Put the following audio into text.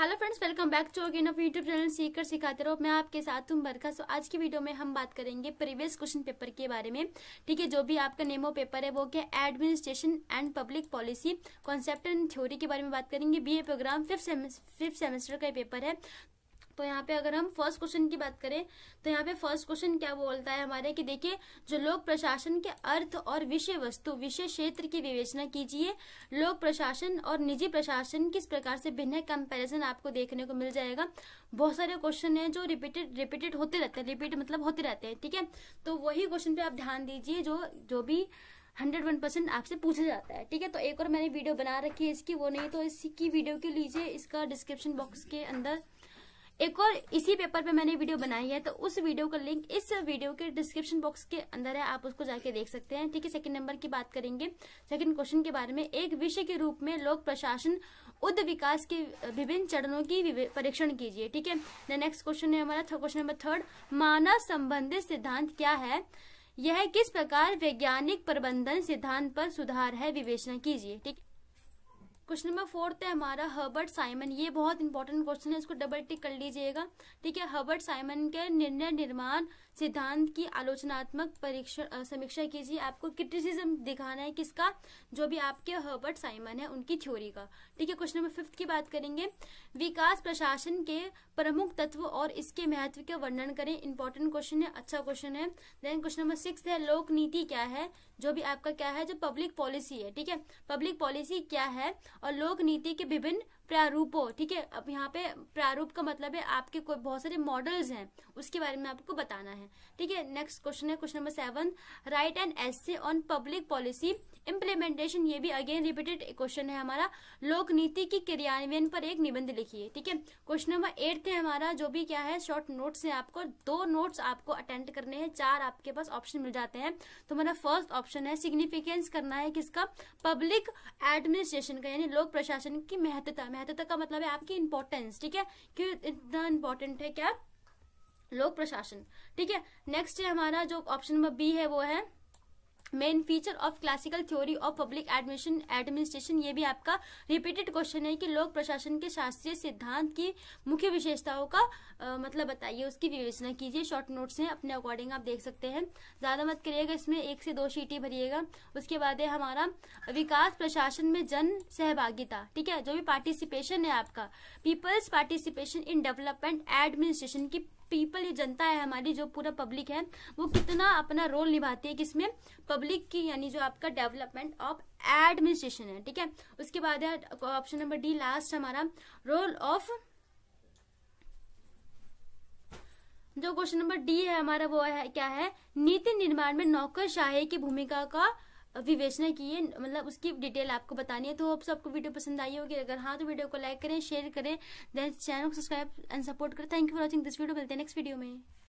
hello friends welcome back to again of YouTube channel seeker सिखाते रहो मैं आपके साथ हूँ बरखा सो आज की वीडियो में हम बात करेंगे प्रीवियस क्वेश्चन पेपर के बारे में ठीक है जो भी आपका नेमो पेपर है वो क्या administration and public policy concept and theory के बारे में बात करेंगे BA program fifth fifth semester का पेपर है तो यहाँ पे अगर हम फर्स्ट क्वेश्चन की बात करें तो यहाँ पे फर्स्ट क्वेश्चन क्या बोलता है हमारे कि देखिए जो लोक प्रशासन के अर्थ और विषय वस्तु विषय क्षेत्र की विवेचना कीजिए लोक प्रशासन और निजी प्रशासन किस प्रकार से भिन्न कंपैरिजन आपको देखने को मिल जाएगा बहुत सारे क्वेश्चन है जो रिपीटेड रिपीटेड होते रहते हैं रिपीट मतलब होते रहते हैं ठीक है तो वही क्वेश्चन पे आप ध्यान दीजिए जो जो भी हंड्रेड वन परसेंट आपसे पूछा जाता है ठीक है तो एक और मैंने वीडियो बना रखी है इसकी वो नहीं तो इसकी वीडियो के लीजिए इसका डिस्क्रिप्शन बॉक्स के अंदर एक और इसी पेपर पे मैंने वीडियो बनाई है तो उस वीडियो का लिंक इस वीडियो के डिस्क्रिप्शन बॉक्स के अंदर है आप उसको जाके देख सकते हैं ठीक है सेकंड नंबर की बात करेंगे सेकंड क्वेश्चन के बारे में एक विषय के रूप में लोक प्रशासन उद्ध विकास के विभिन्न चरणों की परीक्षण कीजिए ठीक है नेक्स्ट क्वेश्चन है हमारा क्वेश्चन नंबर थर्ड मानव संबंधित सिद्धांत क्या है यह किस प्रकार वैज्ञानिक प्रबंधन सिद्धांत पर सुधार है विवेचना कीजिए ठीक क्वेश्चन नंबर फोर्थ तो है हमारा हर्बर्ट साइमन ये बहुत इंपॉर्टेंट क्वेश्चन है इसको डबल टिक कर लीजिएगा ठीक है हर्बर्ट साइमन के निर्णय निर्माण सिद्धांत की आलोचनात्मक परीक्षण समीक्षा कीजिए आपको क्रिटिसिज्म दिखाना है किसका जो भी आपके हर्बर्ट साइमन है उनकी थ्योरी का ठीक है क्वेश्चन नंबर फिफ्थ की बात करेंगे विकास प्रशासन के प्रमुख तत्व और इसके महत्व के वर्णन करें इंपॉर्टेंट क्वेश्चन है अच्छा क्वेश्चन है देन क्वेश्चन नंबर सिक्स है लोक नीति क्या है जो भी आपका क्या है जो पब्लिक पॉलिसी है ठीक है पब्लिक पॉलिसी क्या है और लोक नीति के विभिन्न प्रारूपो ठीक है अब यहाँ पे प्रारूप का मतलब है आपके कोई बहुत सारे मॉडल्स हैं उसके बारे में आपको बताना है ठीक है नेक्स्ट क्वेश्चन है question number seven right and essay on public policy implementation ये भी अगेन रिपीटेड क्वेश्चन है हमारा लोक नीति की क्रियान्वयन पर एक निबंध लिखिए ठीक है क्वेश्चन नंबर एट है हमारा जो भी क्या है शॉर्ट नोट्स है आपको दो नोट्स आपको अटेंड करने हैं चार आपके पास ऑप्शन मिल जाते हैं तो हमारा फर्स्ट ऑप्शन है सिग्निफिकेंस करना है किसका पब्लिक एडमिनिस्ट्रेशन का यानी लोक प्रशासन की महत्ता महत्ता का मतलब है आपकी इंपॉर्टेंस ठीक है क्यों इतना इंपॉर्टेंट है क्या लोक प्रशासन ठीक है नेक्स्ट है हमारा जो ऑप्शन नंबर बी है वो है main feature of classical theory of public admission administration ये भी आपका रिपीटेड क्वेश्चन है कि लोक प्रशासन के शास्त्रीय सिद्धांत की मुख्य विशेषताओं का आ, मतलब बताइए उसकी विवेचना कीजिए शॉर्ट नोट्स हैं अपने अकॉर्डिंग आप देख सकते हैं ज्यादा मत करिएगा इसमें एक से दो सीटी भरिएगा उसके बाद है हमारा विकास प्रशासन में जन सहभागिता ठीक है जो भी पार्टिसिपेशन है आपका people's participation in development administration की पीपल ये जनता है हमारी जो पूरा पब्लिक है वो कितना अपना रोल निभाती है किसमें पब्लिक की यानी जो आपका डेवलपमेंट ऑफ एडमिनिस्ट्रेशन है ठीक है उसके बाद है ऑप्शन नंबर डी लास्ट हमारा रोल ऑफ जो क्वेश्चन नंबर डी है हमारा वो है क्या है नीति निर्माण में नौकरशाही की भूमिका का विवेचना की है मतलब उसकी डिटेल आपको बतानी है तो आप आपको वीडियो पसंद आई होगी अगर हाँ तो वीडियो को लाइक करें शेयर करें देन चैनल को सब्सक्राइब एंड सपोर्ट करें thank you for watching this video मिलते हैं नेक्स्ट वीडियो में